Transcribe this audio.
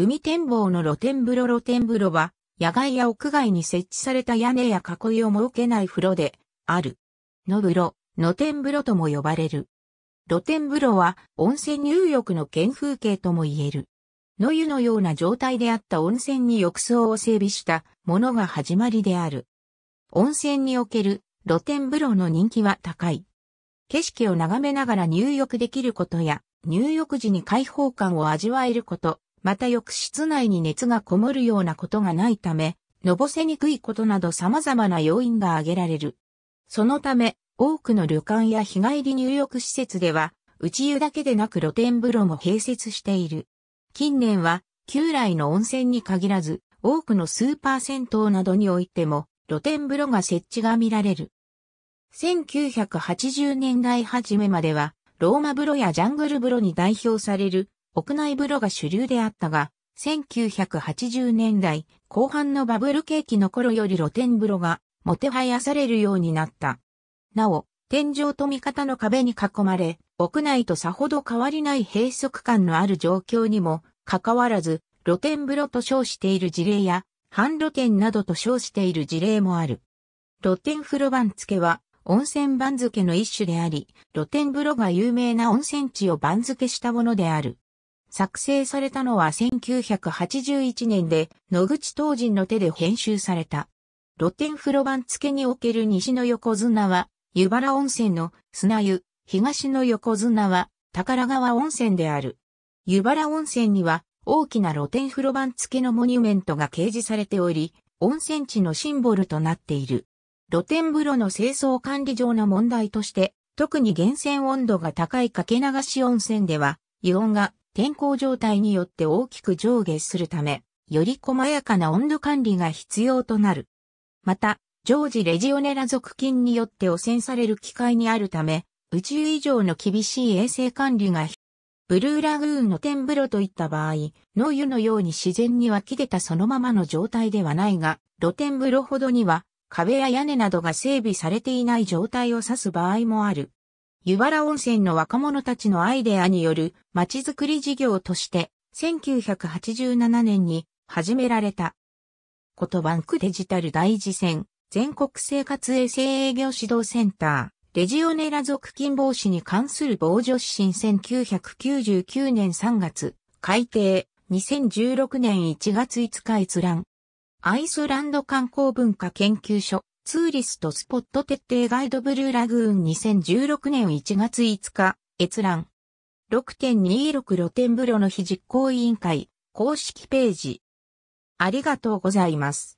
海展望の露天風呂露天風呂は、野外や屋外に設置された屋根や囲いを設けない風呂で、ある。の風呂、露天風呂とも呼ばれる。露天風呂は温泉入浴の原風景とも言える。の湯のような状態であった温泉に浴槽を整備したものが始まりである。温泉における露天風呂の人気は高い。景色を眺めながら入浴できることや、入浴時に開放感を味わえること、また浴室内に熱がこもるようなことがないため、のぼせにくいことなど様々な要因が挙げられる。そのため、多くの旅館や日帰り入浴施設では、内湯だけでなく露天風呂も併設している。近年は、旧来の温泉に限らず、多くのスーパー銭湯などにおいても、露天風呂が設置が見られる。1980年代初めまでは、ローマ風呂やジャングル風呂に代表される屋内風呂が主流であったが、1980年代後半のバブル景気の頃より露天風呂がもてはやされるようになった。なお、天井と味方の壁に囲まれ、屋内とさほど変わりない閉塞感のある状況にも、かかわらず、露天風呂と称している事例や、半露天などと称している事例もある。露天風呂番付は、温泉番付の一種であり、露天風呂が有名な温泉地を番付したものである。作成されたのは1981年で、野口当人の手で編集された。露天風呂番付における西の横綱は、湯原温泉の砂湯、東の横綱は、宝川温泉である。湯原温泉には、大きな露天風呂番付のモニュメントが掲示されており、温泉地のシンボルとなっている。露天風呂の清掃管理上の問題として、特に源泉温度が高い掛け流し温泉では、油温が天候状態によって大きく上下するため、より細やかな温度管理が必要となる。また、常時レジオネラ属菌によって汚染される機会にあるため、宇宙以上の厳しい衛生管理がブルーラグーンの天風呂といった場合、農油のように自然に湧き出たそのままの状態ではないが、露天風呂ほどには壁や屋根などが整備されていない状態を指す場合もある。湯原温泉の若者たちのアイデアによる街づくり事業として、1987年に始められた。ことバンクデジタル大事戦、全国生活衛生営業指導センター、レジオネラ属菌防止に関する防除指針1999年3月、改定、2016年1月5日閲覧。アイスランド観光文化研究所、ツーリストスポット徹底ガイドブルーラグーン2016年1月5日、閲覧。6.26露天風呂の非実行委員会、公式ページ。ありがとうございます。